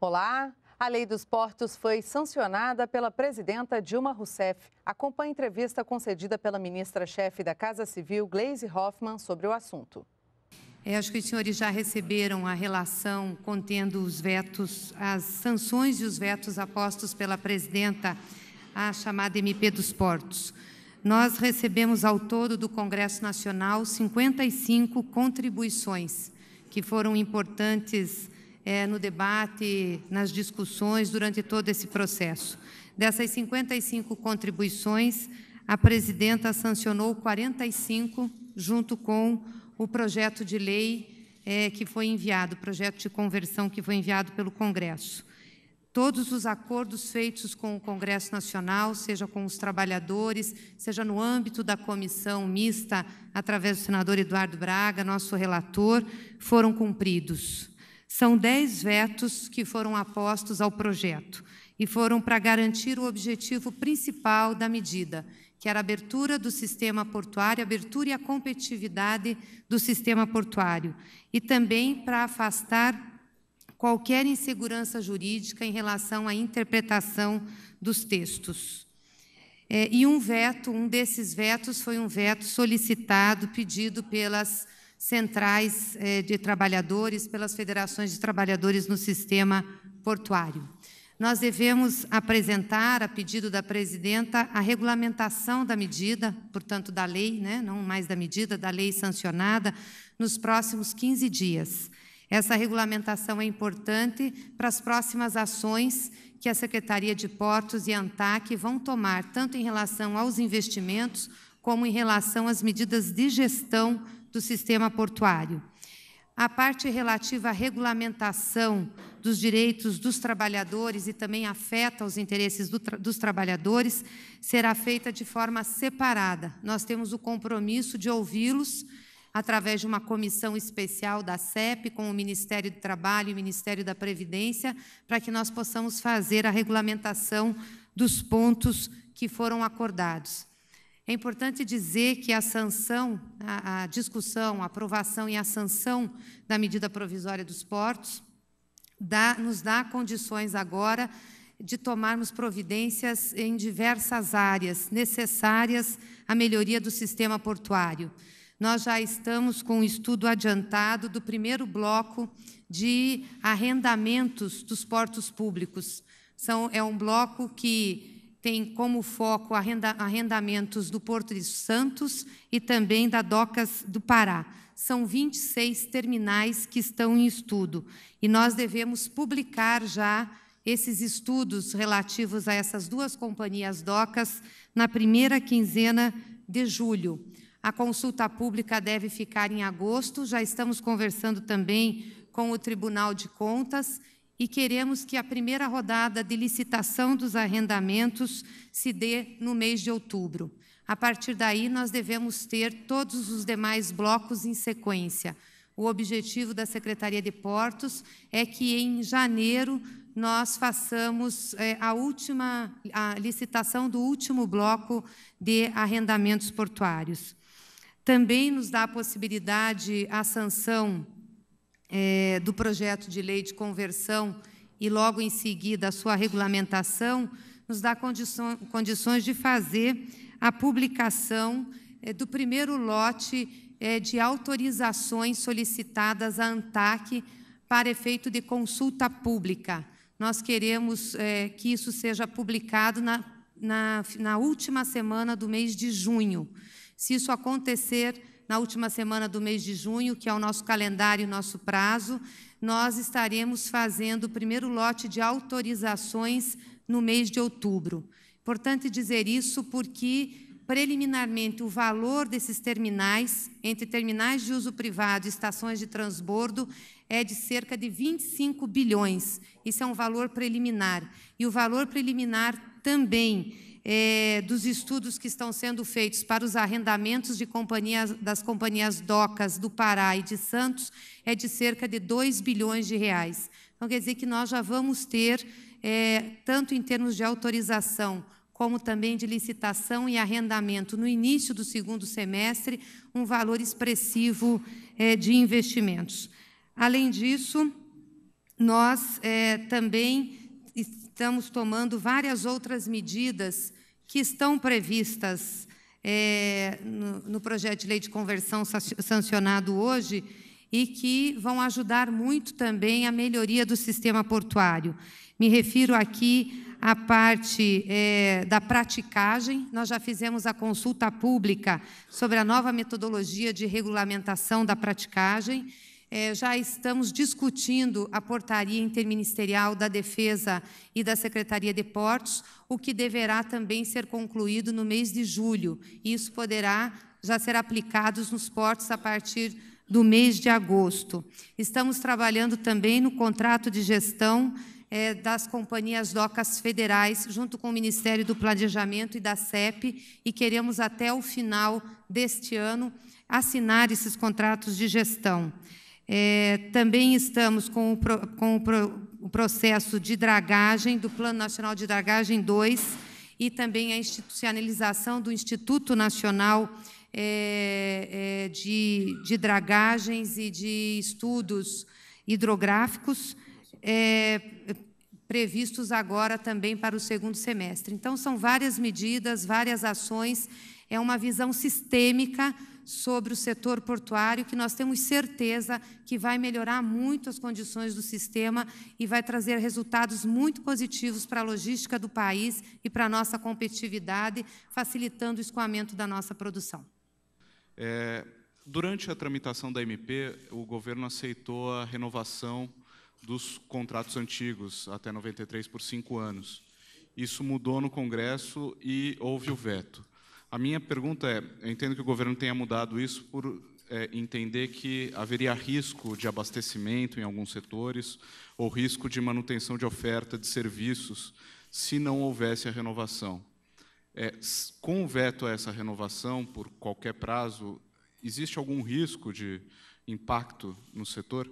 Olá! A lei dos portos foi sancionada pela presidenta Dilma Rousseff. Acompanhe a entrevista concedida pela ministra-chefe da Casa Civil, Gleise Hoffmann, sobre o assunto. É, acho que os senhores já receberam a relação contendo os vetos, as sanções e os vetos apostos pela presidenta à chamada MP dos Portos. Nós recebemos ao todo do Congresso Nacional 55 contribuições que foram importantes é, no debate, nas discussões durante todo esse processo. Dessas 55 contribuições, a presidenta sancionou 45 junto com o projeto de lei é, que foi enviado, o projeto de conversão que foi enviado pelo Congresso. Todos os acordos feitos com o Congresso Nacional, seja com os trabalhadores, seja no âmbito da comissão mista, através do senador Eduardo Braga, nosso relator, foram cumpridos. São dez vetos que foram apostos ao projeto e foram para garantir o objetivo principal da medida, que era a abertura do sistema portuário, a abertura e a competitividade do sistema portuário, e também para afastar qualquer insegurança jurídica em relação à interpretação dos textos. É, e um veto, um desses vetos foi um veto solicitado, pedido pelas centrais eh, de trabalhadores, pelas federações de trabalhadores no sistema portuário. Nós devemos apresentar, a pedido da presidenta, a regulamentação da medida, portanto, da lei, né, não mais da medida, da lei sancionada, nos próximos 15 dias. Essa regulamentação é importante para as próximas ações que a Secretaria de Portos e a ANTAC vão tomar, tanto em relação aos investimentos, como em relação às medidas de gestão do sistema portuário. A parte relativa à regulamentação dos direitos dos trabalhadores e também afeta os interesses do tra dos trabalhadores será feita de forma separada. Nós temos o compromisso de ouvi-los através de uma comissão especial da CEP com o Ministério do Trabalho e o Ministério da Previdência, para que nós possamos fazer a regulamentação dos pontos que foram acordados. É importante dizer que a sanção, a, a discussão, a aprovação e a sanção da medida provisória dos portos dá, nos dá condições agora de tomarmos providências em diversas áreas necessárias à melhoria do sistema portuário. Nós já estamos com um estudo adiantado do primeiro bloco de arrendamentos dos portos públicos. São, é um bloco que tem como foco arrenda, arrendamentos do Porto de Santos e também da Docas do Pará. São 26 terminais que estão em estudo e nós devemos publicar já esses estudos relativos a essas duas companhias docas na primeira quinzena de julho. A consulta pública deve ficar em agosto, já estamos conversando também com o Tribunal de Contas e queremos que a primeira rodada de licitação dos arrendamentos se dê no mês de outubro. A partir daí, nós devemos ter todos os demais blocos em sequência. O objetivo da Secretaria de Portos é que em janeiro nós façamos é, a última a licitação do último bloco de arrendamentos portuários. Também nos dá a possibilidade a sanção é, do projeto de lei de conversão e, logo em seguida, a sua regulamentação, nos dá condições de fazer a publicação é, do primeiro lote é, de autorizações solicitadas à ANTAC para efeito de consulta pública. Nós queremos é, que isso seja publicado na, na, na última semana do mês de junho. Se isso acontecer, na última semana do mês de junho, que é o nosso calendário, nosso prazo, nós estaremos fazendo o primeiro lote de autorizações no mês de outubro. Importante dizer isso porque preliminarmente o valor desses terminais, entre terminais de uso privado e estações de transbordo, é de cerca de 25 bilhões. Isso é um valor preliminar. E o valor preliminar também é, dos estudos que estão sendo feitos para os arrendamentos de companhias, das companhias docas do Pará e de Santos é de cerca de 2 bilhões de reais. Então, quer dizer que nós já vamos ter, é, tanto em termos de autorização, como também de licitação e arrendamento, no início do segundo semestre, um valor expressivo é, de investimentos. Além disso, nós também estamos tomando várias outras medidas que estão previstas é, no, no projeto de lei de conversão sancionado hoje e que vão ajudar muito também a melhoria do sistema portuário. Me refiro aqui à parte é, da praticagem. Nós já fizemos a consulta pública sobre a nova metodologia de regulamentação da praticagem é, já estamos discutindo a portaria interministerial da Defesa e da Secretaria de Portos, o que deverá também ser concluído no mês de julho. Isso poderá já ser aplicado nos portos a partir do mês de agosto. Estamos trabalhando também no contrato de gestão é, das companhias docas federais, junto com o Ministério do Planejamento e da CEP, e queremos até o final deste ano assinar esses contratos de gestão. É, também estamos com, o, pro, com o, pro, o, processo de dragagem do Plano Nacional de Dragagem 2 e também a institucionalização do Instituto Nacional é, é, de, de Dragagens e de Estudos Hidrográficos é, previstos agora também para o segundo semestre. Então, são várias medidas, várias ações, é uma visão sistêmica sobre o setor portuário, que nós temos certeza que vai melhorar muito as condições do sistema e vai trazer resultados muito positivos para a logística do país e para a nossa competitividade, facilitando o escoamento da nossa produção. É, durante a tramitação da MP, o governo aceitou a renovação dos contratos antigos até 93 por cinco anos. Isso mudou no Congresso e houve o veto. A minha pergunta é: eu entendo que o governo tenha mudado isso por é, entender que haveria risco de abastecimento em alguns setores ou risco de manutenção de oferta de serviços se não houvesse a renovação. É, com o veto a essa renovação, por qualquer prazo, existe algum risco de impacto no setor?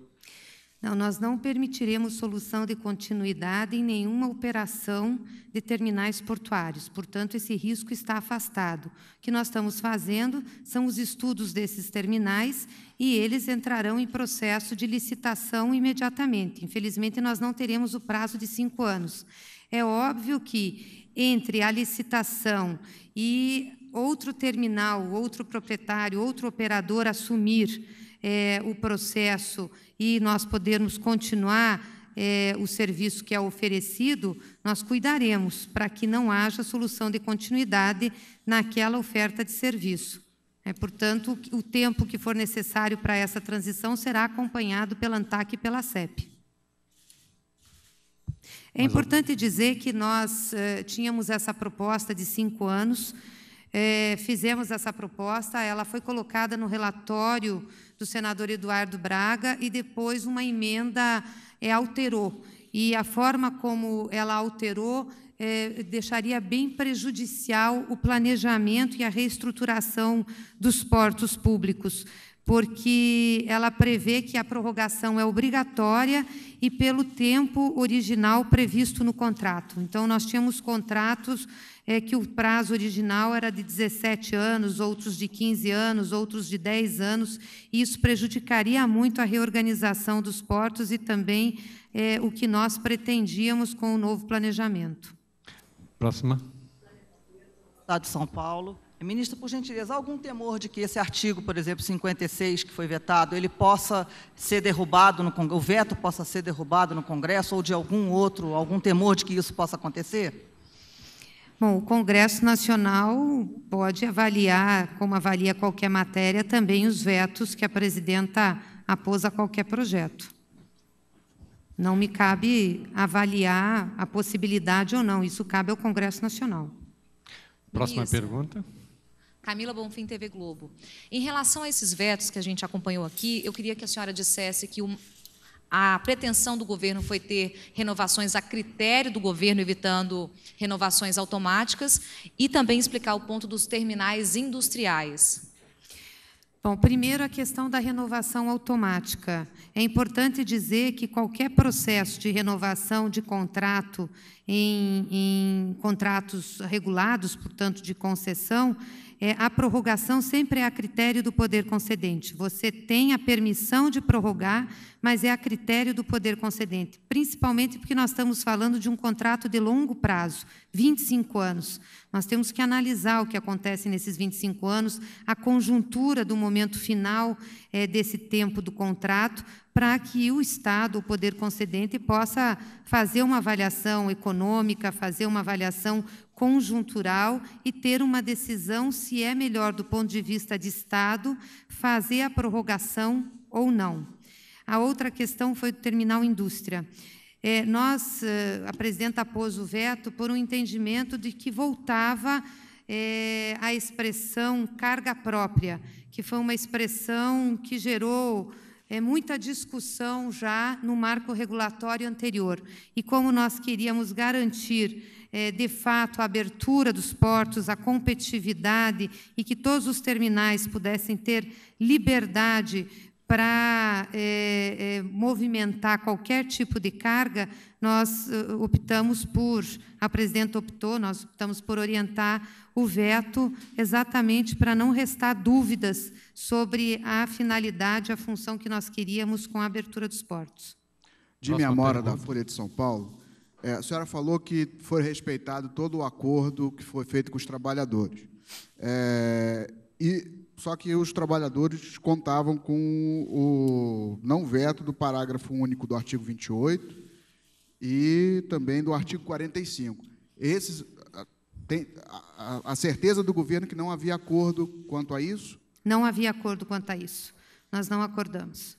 Não, nós não permitiremos solução de continuidade em nenhuma operação de terminais portuários. Portanto, esse risco está afastado. O que nós estamos fazendo são os estudos desses terminais e eles entrarão em processo de licitação imediatamente. Infelizmente, nós não teremos o prazo de cinco anos. É óbvio que entre a licitação e outro terminal, outro proprietário, outro operador assumir é, o processo e nós podermos continuar é, o serviço que é oferecido, nós cuidaremos para que não haja solução de continuidade naquela oferta de serviço. É, portanto, o tempo que for necessário para essa transição será acompanhado pela ANTAC e pela CEP. É importante dizer que nós eh, tínhamos essa proposta de cinco anos, é, fizemos essa proposta, ela foi colocada no relatório do senador Eduardo Braga e depois uma emenda é, alterou. E a forma como ela alterou é, deixaria bem prejudicial o planejamento e a reestruturação dos portos públicos porque ela prevê que a prorrogação é obrigatória e pelo tempo original previsto no contrato. Então, nós tínhamos contratos é, que o prazo original era de 17 anos, outros de 15 anos, outros de 10 anos, e isso prejudicaria muito a reorganização dos portos e também é, o que nós pretendíamos com o novo planejamento. Próxima. Estado de São Paulo. É ministro, por gentileza, algum temor de que esse artigo, por exemplo, 56, que foi vetado, ele possa ser derrubado no Congresso, o veto possa ser derrubado no Congresso ou de algum outro, algum temor de que isso possa acontecer? Bom, o Congresso Nacional pode avaliar, como avalia qualquer matéria, também os vetos que a presidenta apôs a qualquer projeto. Não me cabe avaliar a possibilidade ou não, isso cabe ao Congresso Nacional. Próxima Isso. pergunta. Camila Bonfim, TV Globo. Em relação a esses vetos que a gente acompanhou aqui, eu queria que a senhora dissesse que o, a pretensão do governo foi ter renovações a critério do governo, evitando renovações automáticas, e também explicar o ponto dos terminais industriais. Bom, primeiro a questão da renovação automática. É importante dizer que qualquer processo de renovação de contrato em, em contratos regulados, portanto, de concessão, é, a prorrogação sempre é a critério do poder concedente. Você tem a permissão de prorrogar, mas é a critério do poder concedente, principalmente porque nós estamos falando de um contrato de longo prazo, 25 anos. Nós temos que analisar o que acontece nesses 25 anos, a conjuntura do momento final é, desse tempo do contrato, para que o Estado, o poder concedente, possa fazer uma avaliação econômica, fazer uma avaliação conjuntural e ter uma decisão se é melhor do ponto de vista de Estado fazer a prorrogação ou não. A outra questão foi do terminal indústria. É, nós, eh, a presidenta pôs o veto por um entendimento de que voltava é, a expressão carga própria, que foi uma expressão que gerou é, muita discussão já no marco regulatório anterior. E como nós queríamos garantir é, de fato, a abertura dos portos, a competitividade e que todos os terminais pudessem ter liberdade para é, é, movimentar qualquer tipo de carga, nós uh, optamos por, a presidenta optou, nós optamos por orientar o veto exatamente para não restar dúvidas sobre a finalidade, a função que nós queríamos com a abertura dos portos. Jimmy Amora, da Folha de São Paulo. É, a senhora falou que foi respeitado todo o acordo que foi feito com os trabalhadores. É, e só que os trabalhadores contavam com o não veto do parágrafo único do artigo 28 e também do artigo 45. Esses tem a, a, a certeza do governo que não havia acordo quanto a isso? Não havia acordo quanto a isso. Nós não acordamos.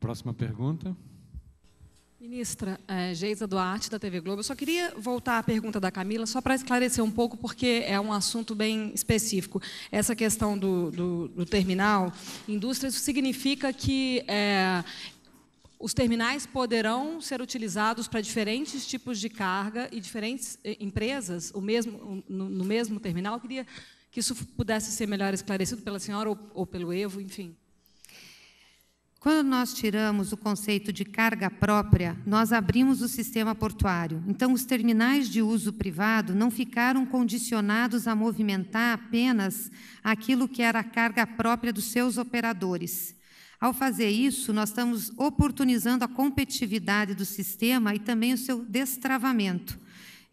Próxima pergunta. Ministra é, Geisa Duarte, da TV Globo, eu só queria voltar à pergunta da Camila, só para esclarecer um pouco, porque é um assunto bem específico. Essa questão do, do, do terminal, indústria, isso significa que é, os terminais poderão ser utilizados para diferentes tipos de carga e diferentes eh, empresas o mesmo, no, no mesmo terminal? Eu queria que isso pudesse ser melhor esclarecido pela senhora ou, ou pelo Evo, enfim. Quando nós tiramos o conceito de carga própria, nós abrimos o sistema portuário. Então, os terminais de uso privado não ficaram condicionados a movimentar apenas aquilo que era a carga própria dos seus operadores. Ao fazer isso, nós estamos oportunizando a competitividade do sistema e também o seu destravamento.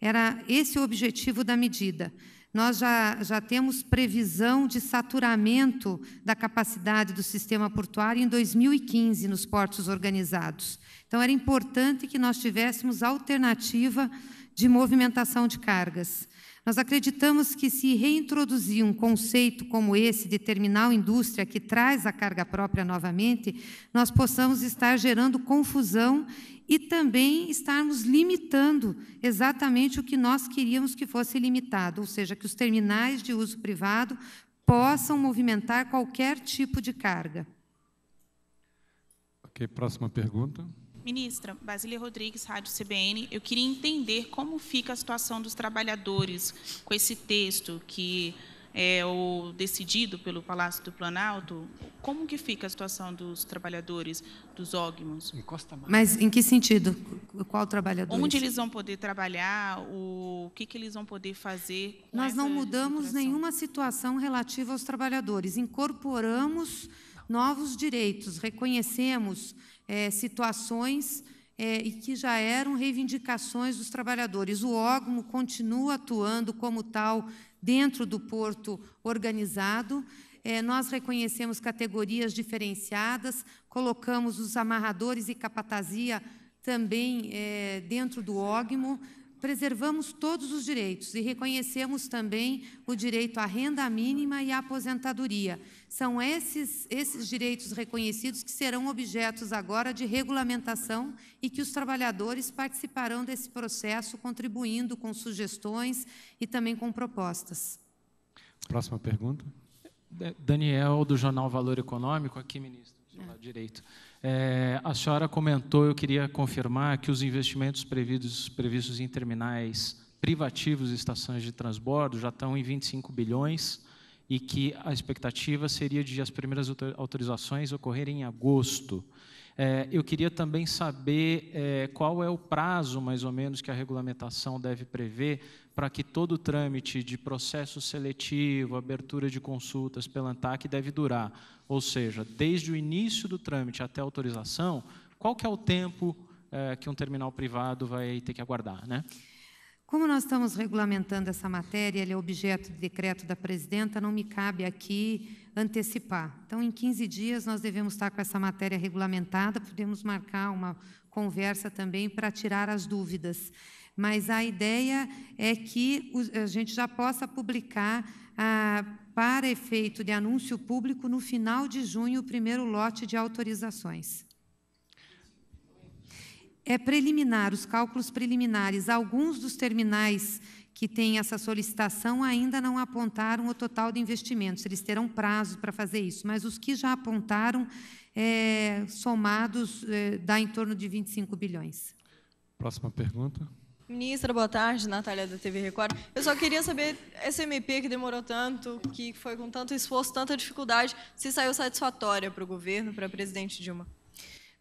Era esse o objetivo da medida nós já, já temos previsão de saturamento da capacidade do sistema portuário em 2015 nos portos organizados. Então, era importante que nós tivéssemos alternativa de movimentação de cargas. Nós acreditamos que se reintroduzir um conceito como esse de terminal indústria que traz a carga própria novamente, nós possamos estar gerando confusão e também estarmos limitando exatamente o que nós queríamos que fosse limitado, ou seja, que os terminais de uso privado possam movimentar qualquer tipo de carga. Ok, próxima pergunta. Ministra, Basília Rodrigues, Rádio CBN, eu queria entender como fica a situação dos trabalhadores com esse texto que é o decidido pelo Palácio do Planalto. Como que fica a situação dos trabalhadores, dos ógmos? Mas em que sentido? Qual trabalhador? Onde eles vão poder trabalhar? O que, que eles vão poder fazer? Nós não mudamos situação? nenhuma situação relativa aos trabalhadores. Incorporamos novos direitos, reconhecemos é, situações é, e que já eram reivindicações dos trabalhadores. O órgão continua atuando como tal dentro do porto organizado. É, nós reconhecemos categorias diferenciadas, colocamos os amarradores e capatazia também é, dentro do OGMO, preservamos todos os direitos e reconhecemos também o direito à renda mínima e à aposentadoria. São esses, esses direitos reconhecidos que serão objetos agora de regulamentação e que os trabalhadores participarão desse processo, contribuindo com sugestões e também com propostas. Próxima pergunta. Daniel, do Jornal Valor Econômico, aqui, ministro lado direito. É, a senhora comentou, eu queria confirmar, que os investimentos previstos, previstos em terminais privativos e estações de transbordo já estão em 25 bilhões e que a expectativa seria de as primeiras autorizações ocorrerem em agosto. É, eu queria também saber é, qual é o prazo, mais ou menos, que a regulamentação deve prever para que todo o trâmite de processo seletivo, abertura de consultas pela ANTAC deve durar, ou seja, desde o início do trâmite até a autorização, qual que é o tempo é, que um terminal privado vai ter que aguardar, né? Como nós estamos regulamentando essa matéria, ele é objeto de decreto da presidenta, não me cabe aqui antecipar. Então, em 15 dias, nós devemos estar com essa matéria regulamentada, podemos marcar uma conversa também para tirar as dúvidas mas a ideia é que a gente já possa publicar ah, para efeito de anúncio público no final de junho o primeiro lote de autorizações. É preliminar, os cálculos preliminares. Alguns dos terminais que têm essa solicitação ainda não apontaram o total de investimentos. Eles terão prazo para fazer isso, mas os que já apontaram, é, somados, é, dá em torno de 25 bilhões. Próxima pergunta. Ministra, boa tarde. Natália da TV Record. Eu só queria saber, essa MP que demorou tanto, que foi com tanto esforço, tanta dificuldade, se saiu satisfatória para o governo, para a presidente Dilma?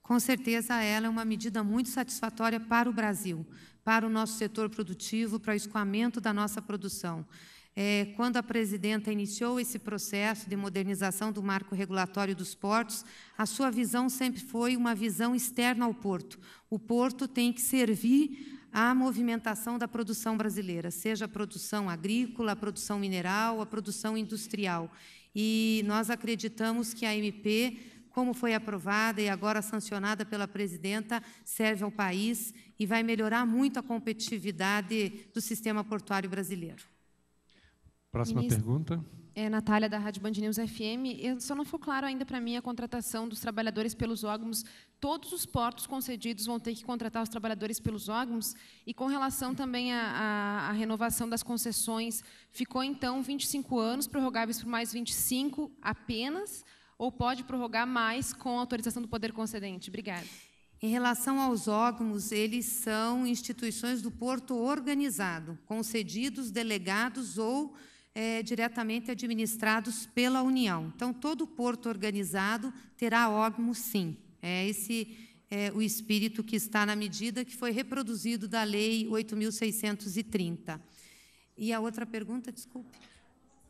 Com certeza, ela é uma medida muito satisfatória para o Brasil, para o nosso setor produtivo, para o escoamento da nossa produção. É, quando a presidenta iniciou esse processo de modernização do marco regulatório dos portos, a sua visão sempre foi uma visão externa ao porto. O porto tem que servir à movimentação da produção brasileira, seja a produção agrícola, a produção mineral, a produção industrial. E nós acreditamos que a MP, como foi aprovada e agora sancionada pela presidenta, serve ao país e vai melhorar muito a competitividade do sistema portuário brasileiro. Próxima Ministro. pergunta é Natália, da Rádio Band News FM. Eu, só não ficou claro ainda para mim a contratação dos trabalhadores pelos órgãos. Todos os portos concedidos vão ter que contratar os trabalhadores pelos órgãos. E com relação também à renovação das concessões, ficou então 25 anos, prorrogáveis por mais 25 apenas, ou pode prorrogar mais com autorização do poder concedente? Obrigada. Em relação aos órgãos, eles são instituições do porto organizado, concedidos, delegados ou é, diretamente administrados pela União. Então, todo porto organizado terá órgão, sim. É esse é, o espírito que está na medida que foi reproduzido da Lei 8.630. E a outra pergunta, desculpe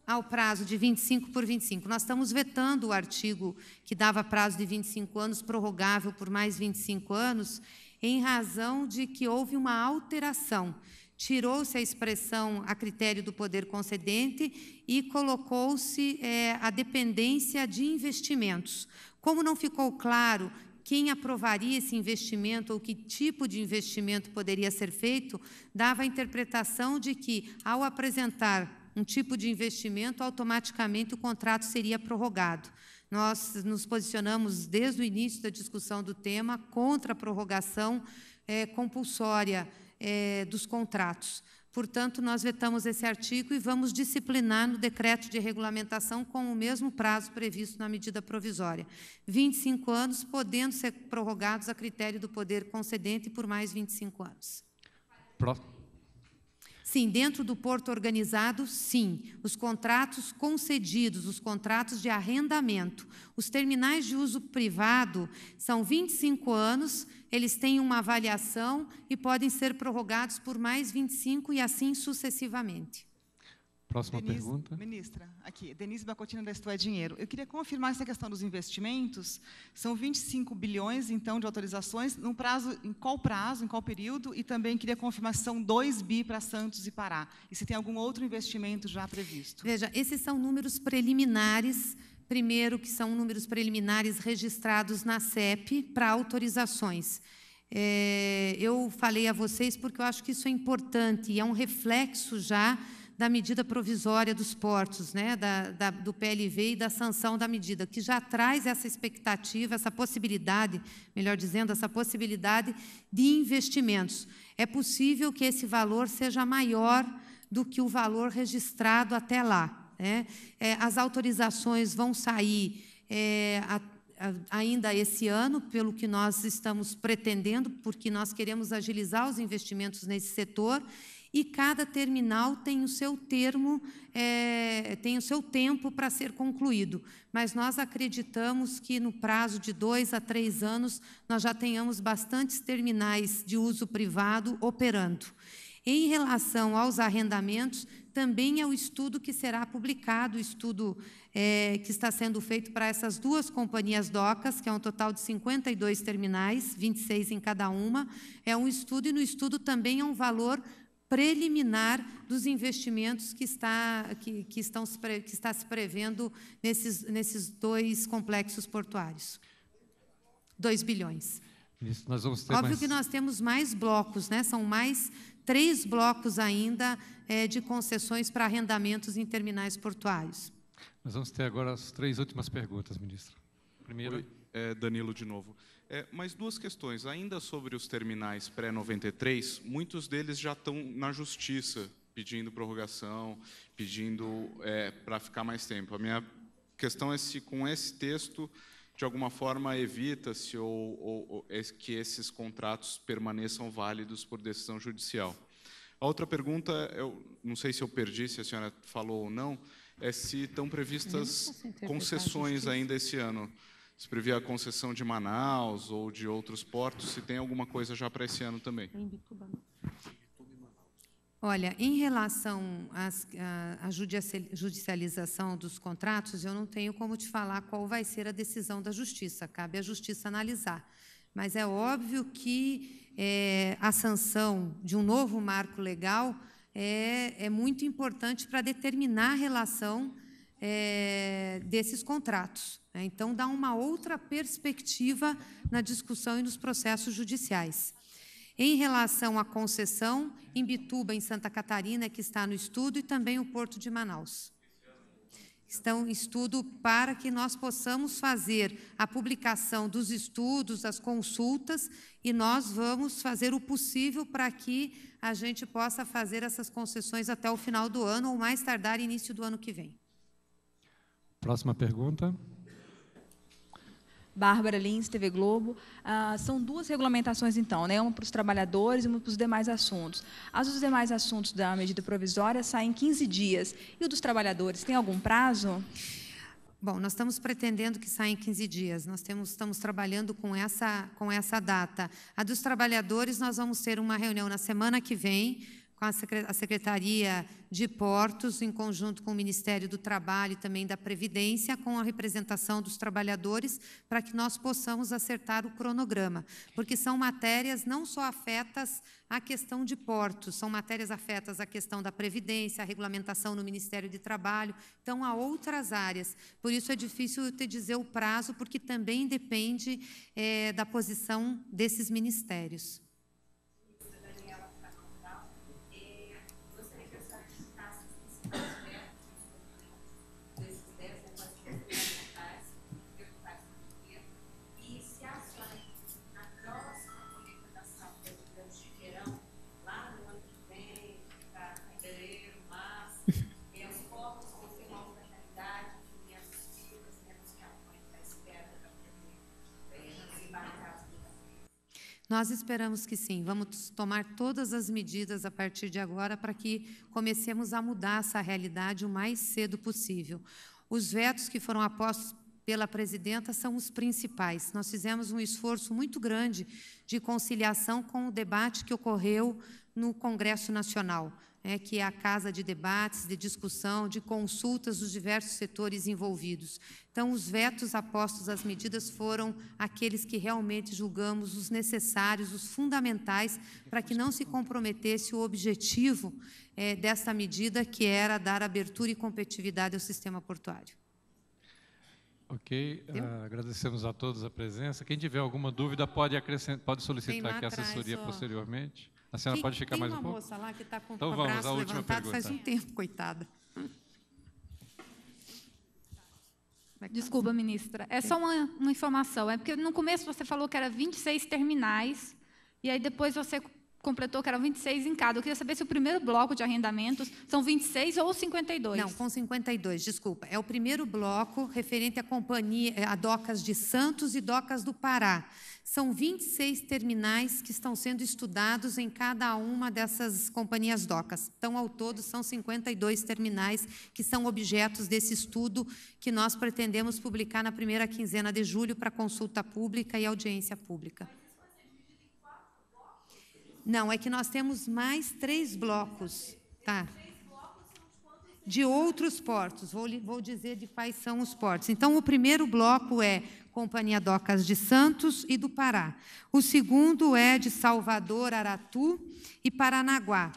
ao ah, prazo de 25 por 25. Nós estamos vetando o artigo que dava prazo de 25 anos, prorrogável por mais 25 anos, em razão de que houve uma alteração tirou-se a expressão a critério do poder concedente e colocou-se é, a dependência de investimentos. Como não ficou claro quem aprovaria esse investimento ou que tipo de investimento poderia ser feito, dava a interpretação de que, ao apresentar um tipo de investimento, automaticamente o contrato seria prorrogado. Nós nos posicionamos desde o início da discussão do tema contra a prorrogação é, compulsória é, dos contratos. Portanto, nós vetamos esse artigo e vamos disciplinar no decreto de regulamentação com o mesmo prazo previsto na medida provisória. 25 anos, podendo ser prorrogados a critério do poder concedente por mais 25 anos. Próximo. Sim, dentro do porto organizado, sim. Os contratos concedidos, os contratos de arrendamento. Os terminais de uso privado são 25 anos, eles têm uma avaliação e podem ser prorrogados por mais 25 e assim sucessivamente. Próxima Denise, pergunta. Ministra, aqui, Denise Bacotina da Isto é Dinheiro. Eu queria confirmar essa questão dos investimentos. São 25 bilhões, então, de autorizações. Num prazo, em qual prazo, em qual período? E também queria confirmar se são 2 bi para Santos e Pará. E se tem algum outro investimento já previsto. Veja, esses são números preliminares. Primeiro, que são números preliminares registrados na CEP para autorizações. É, eu falei a vocês porque eu acho que isso é importante e é um reflexo já da medida provisória dos portos, né, da, da, do PLV e da sanção da medida, que já traz essa expectativa, essa possibilidade, melhor dizendo, essa possibilidade de investimentos. É possível que esse valor seja maior do que o valor registrado até lá. Né? É, as autorizações vão sair é, a, a, ainda esse ano, pelo que nós estamos pretendendo, porque nós queremos agilizar os investimentos nesse setor e cada terminal tem o seu termo, é, tem o seu tempo para ser concluído. Mas nós acreditamos que no prazo de dois a três anos nós já tenhamos bastantes terminais de uso privado operando. Em relação aos arrendamentos, também é o estudo que será publicado, o estudo é, que está sendo feito para essas duas companhias docas, que é um total de 52 terminais, 26 em cada uma. É um estudo, e no estudo também é um valor preliminar dos investimentos que está, que, que, estão, que está se prevendo nesses, nesses dois complexos portuários. 2 bilhões. nós vamos ter Óbvio mais... que nós temos mais blocos, né? são mais três blocos ainda é, de concessões para arrendamentos em terminais portuários. Nós vamos ter agora as três últimas perguntas, ministro. Primeiro, é Danilo de novo. É, mas duas questões. Ainda sobre os terminais pré-93, muitos deles já estão na justiça pedindo prorrogação, pedindo é, para ficar mais tempo. A minha questão é se com esse texto, de alguma forma, evita-se ou, ou, ou é que esses contratos permaneçam válidos por decisão judicial. A outra pergunta, eu não sei se eu perdi, se a senhora falou ou não, é se estão previstas concessões ainda esse ano se prevê a concessão de Manaus ou de outros portos, se tem alguma coisa já para esse ano também. Olha, em relação à judicialização dos contratos, eu não tenho como te falar qual vai ser a decisão da Justiça, cabe à Justiça analisar. Mas é óbvio que é, a sanção de um novo marco legal é, é muito importante para determinar a relação é, desses contratos. Né? Então, dá uma outra perspectiva na discussão e nos processos judiciais. Em relação à concessão, Bituba, em Santa Catarina, que está no estudo, e também o Porto de Manaus. Estão em estudo para que nós possamos fazer a publicação dos estudos, das consultas, e nós vamos fazer o possível para que a gente possa fazer essas concessões até o final do ano ou mais tardar início do ano que vem. Próxima pergunta. Bárbara Lins, TV Globo. Ah, são duas regulamentações, então, né? uma para os trabalhadores e uma para os demais assuntos. As dos demais assuntos da medida provisória saem 15 dias. E o dos trabalhadores, tem algum prazo? Bom, nós estamos pretendendo que saia em 15 dias. Nós temos, estamos trabalhando com essa, com essa data. A dos trabalhadores, nós vamos ter uma reunião na semana que vem com a Secretaria de Portos, em conjunto com o Ministério do Trabalho e também da Previdência, com a representação dos trabalhadores, para que nós possamos acertar o cronograma, porque são matérias não só afetas à questão de portos, são matérias afetas à questão da Previdência, à regulamentação no Ministério do Trabalho, então há outras áreas. Por isso é difícil te dizer o prazo, porque também depende é, da posição desses ministérios. Nós esperamos que sim. Vamos tomar todas as medidas a partir de agora para que comecemos a mudar essa realidade o mais cedo possível. Os vetos que foram apostos pela presidenta são os principais. Nós fizemos um esforço muito grande de conciliação com o debate que ocorreu no Congresso Nacional é, que é a casa de debates, de discussão, de consultas dos diversos setores envolvidos. Então, os vetos apostos às medidas foram aqueles que realmente julgamos os necessários, os fundamentais, para que não se comprometesse o objetivo é, desta medida, que era dar abertura e competitividade ao sistema portuário. Ok, uh, agradecemos a todos a presença. Quem tiver alguma dúvida pode, pode solicitar aqui a assessoria posteriormente. A senhora que, pode ficar mais um pouco? Tem uma moça lá que está com então, o vamos, braço levantado faz um tempo, coitada. Desculpa, ministra. É só uma, uma, informação. É porque no começo você falou que era 26 terminais, e aí depois você completou que eram 26 em cada. Eu queria saber se o primeiro bloco de arrendamentos são 26 ou 52. Não, com 52, desculpa. É o primeiro bloco referente à companhia, eh, a docas de Santos e docas do Pará. São 26 terminais que estão sendo estudados em cada uma dessas companhias docas. Então, ao todo, são 52 terminais que são objetos desse estudo que nós pretendemos publicar na primeira quinzena de julho para consulta pública e audiência pública. Não, é que nós temos mais três blocos. Tá. De outros portos, vou, vou dizer de quais são os portos. Então, o primeiro bloco é Companhia Docas de Santos e do Pará. O segundo é de Salvador, Aratu e Paranaguá.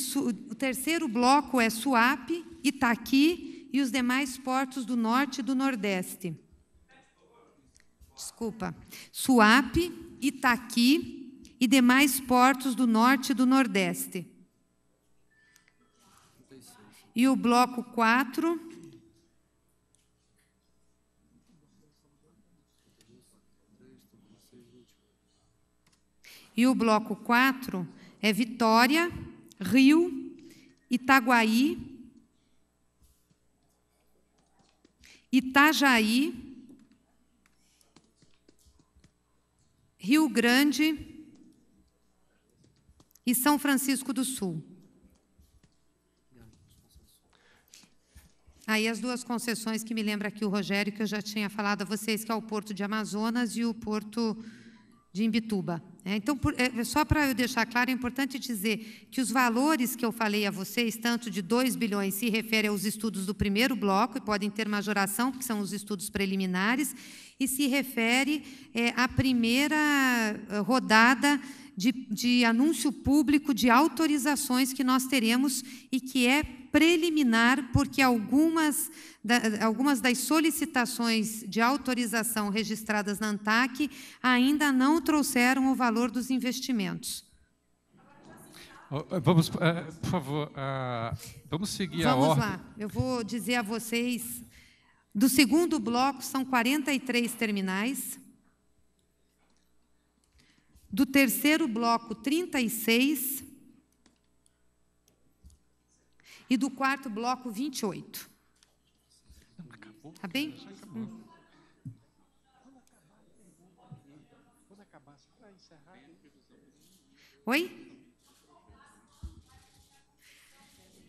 Su, o terceiro bloco é Suape, Itaqui e os demais portos do norte e do nordeste. Desculpa. Suape, Itaqui, e demais portos do norte e do nordeste. E o bloco 4. E o bloco 4 é Vitória, Rio, Itaguaí, Itajaí, Rio Grande, e São Francisco do Sul. Aí as duas concessões que me lembra aqui o Rogério, que eu já tinha falado a vocês, que é o Porto de Amazonas e o Porto de Imbituba. É, então, por, é, é só para eu deixar claro, é importante dizer que os valores que eu falei a vocês, tanto de 2 bilhões, se referem aos estudos do primeiro bloco, e podem ter majoração, porque são os estudos preliminares, e se refere é, à primeira eh, rodada de, de anúncio público de autorizações que nós teremos e que é preliminar, porque algumas, da, algumas das solicitações de autorização registradas na ANTAC ainda não trouxeram o valor dos investimentos. Oh, eh, vamos, eh, por favor, ah, vamos seguir vamos a ordem. Vamos lá, eu vou dizer a vocês. Do segundo bloco, são 43 terminais do terceiro bloco 36 e do quarto bloco 28. Acabou. Tá bem? Hum. Oi?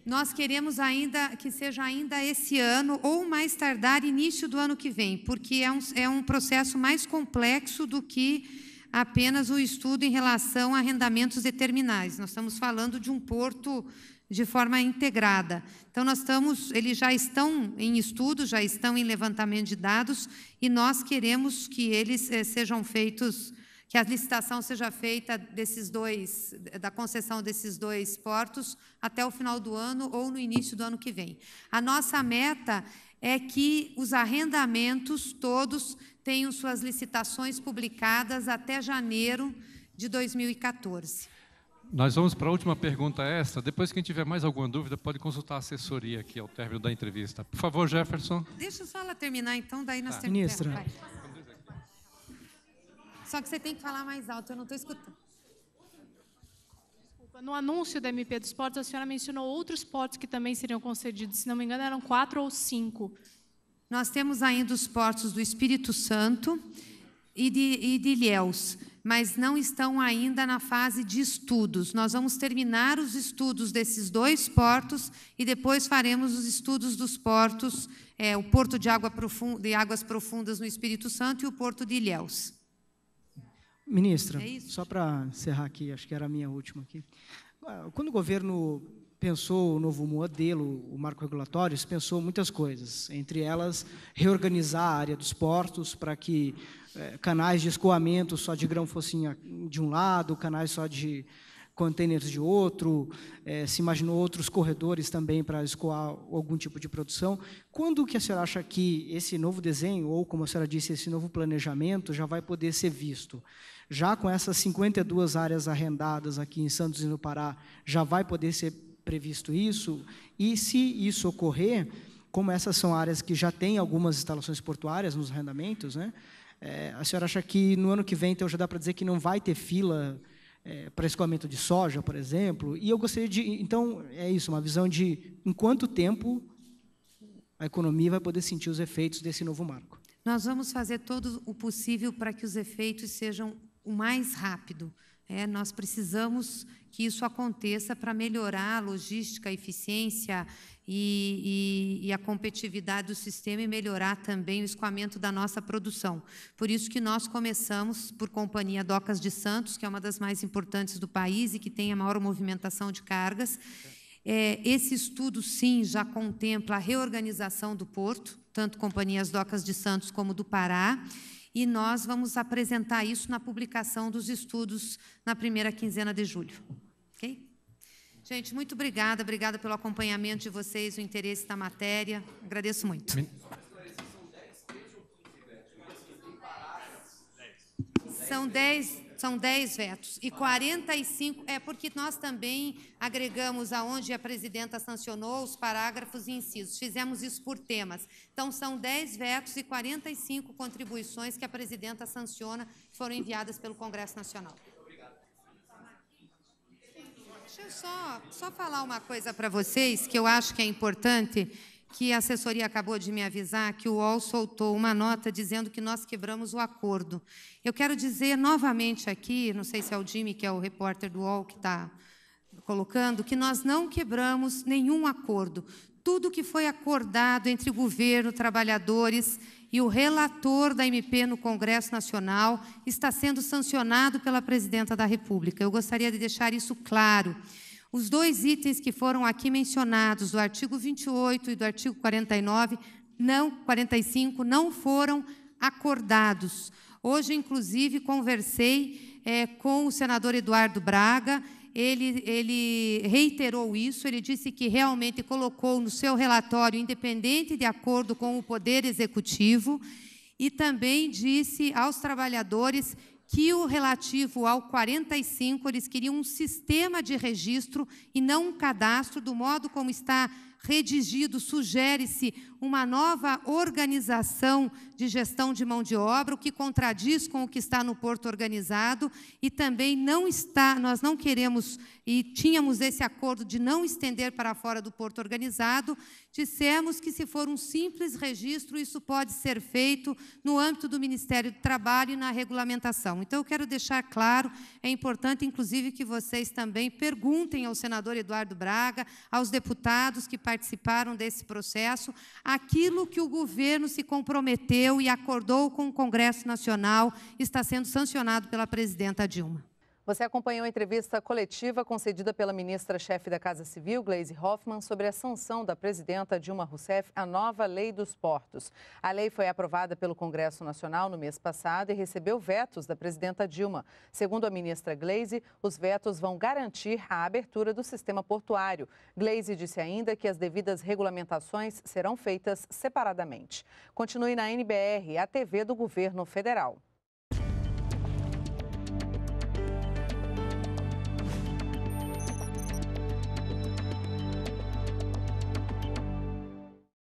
Nós queremos ainda que seja ainda esse ano ou mais tardar início do ano que vem, porque é um, é um processo mais complexo do que apenas o estudo em relação a arrendamentos terminais. Nós estamos falando de um porto de forma integrada. Então nós estamos, eles já estão em estudo, já estão em levantamento de dados e nós queremos que eles eh, sejam feitos, que a licitação seja feita desses dois, da concessão desses dois portos até o final do ano ou no início do ano que vem. A nossa meta é que os arrendamentos todos tenham suas licitações publicadas até janeiro de 2014. Nós vamos para a última pergunta essa. Depois, quem tiver mais alguma dúvida, pode consultar a assessoria aqui ao término da entrevista. Por favor, Jefferson. Deixa só ela terminar, então, daí nós tá. terminamos. Ministra. Só que você tem que falar mais alto, eu não estou escutando. No anúncio da MP dos portos, a senhora mencionou outros portos que também seriam concedidos. Se não me engano, eram quatro ou cinco. Nós temos ainda os portos do Espírito Santo e de, e de Ilhéus, mas não estão ainda na fase de estudos. Nós vamos terminar os estudos desses dois portos e depois faremos os estudos dos portos, é, o Porto de, Água Profunda, de Águas Profundas no Espírito Santo e o Porto de Ilhéus. Ministra, é só para encerrar aqui, acho que era a minha última aqui. Ah, quando o governo pensou o novo modelo, o marco regulatório, se pensou muitas coisas, entre elas reorganizar a área dos portos para que eh, canais de escoamento só de grão fossem de um lado, canais só de containers de outro, é, se imaginou outros corredores também para escoar algum tipo de produção. Quando que a senhora acha que esse novo desenho, ou como a senhora disse, esse novo planejamento já vai poder ser visto? Já com essas 52 áreas arrendadas aqui em Santos e no Pará, já vai poder ser previsto isso? E se isso ocorrer, como essas são áreas que já têm algumas instalações portuárias nos arrendamentos, né? É, a senhora acha que no ano que vem, então, já dá para dizer que não vai ter fila é, para escoamento de soja, por exemplo. E eu gostaria de. Então, é isso, uma visão de em quanto tempo a economia vai poder sentir os efeitos desse novo marco. Nós vamos fazer todo o possível para que os efeitos sejam o mais rápido. É, nós precisamos que isso aconteça para melhorar a logística, a eficiência e, e, e a competitividade do sistema e melhorar também o escoamento da nossa produção. Por isso que nós começamos por Companhia Docas de Santos, que é uma das mais importantes do país e que tem a maior movimentação de cargas. É, esse estudo, sim, já contempla a reorganização do porto, tanto Companhias Docas de Santos como do Pará, e nós vamos apresentar isso na publicação dos estudos na primeira quinzena de julho. ok? Gente, muito obrigada, obrigada pelo acompanhamento de vocês, o interesse da matéria. Agradeço muito. São 10, são 10 vetos e 45 é porque nós também agregamos aonde a presidenta sancionou os parágrafos e incisos. Fizemos isso por temas. Então são 10 vetos e 45 contribuições que a presidenta sanciona foram enviadas pelo Congresso Nacional. Deixa eu só, só falar uma coisa para vocês que eu acho que é importante, que a assessoria acabou de me avisar que o UOL soltou uma nota dizendo que nós quebramos o acordo. Eu quero dizer novamente aqui, não sei se é o Jimmy, que é o repórter do UOL que está colocando que nós não quebramos nenhum acordo. Tudo que foi acordado entre governo, trabalhadores e o relator da MP no Congresso Nacional está sendo sancionado pela presidenta da República. Eu gostaria de deixar isso claro. Os dois itens que foram aqui mencionados, do artigo 28 e do artigo 49, não 45, não foram acordados. Hoje, inclusive, conversei é, com o senador Eduardo Braga ele, ele reiterou isso, ele disse que realmente colocou no seu relatório, independente de acordo com o Poder Executivo, e também disse aos trabalhadores que o relativo ao 45, eles queriam um sistema de registro e não um cadastro, do modo como está redigido, sugere-se uma nova organização de gestão de mão de obra, o que contradiz com o que está no porto organizado e também não está, nós não queremos e tínhamos esse acordo de não estender para fora do porto organizado, dissemos que se for um simples registro, isso pode ser feito no âmbito do Ministério do Trabalho e na regulamentação. Então eu quero deixar claro, é importante inclusive que vocês também perguntem ao senador Eduardo Braga, aos deputados que participaram desse processo, aquilo que o governo se comprometeu e acordou com o Congresso Nacional, está sendo sancionado pela presidenta Dilma. Você acompanhou a entrevista coletiva concedida pela ministra-chefe da Casa Civil, Gleisi Hoffmann, sobre a sanção da presidenta Dilma Rousseff à nova Lei dos Portos. A lei foi aprovada pelo Congresso Nacional no mês passado e recebeu vetos da presidenta Dilma. Segundo a ministra Gleisi, os vetos vão garantir a abertura do sistema portuário. Gleisi disse ainda que as devidas regulamentações serão feitas separadamente. Continue na NBR, a TV do Governo Federal.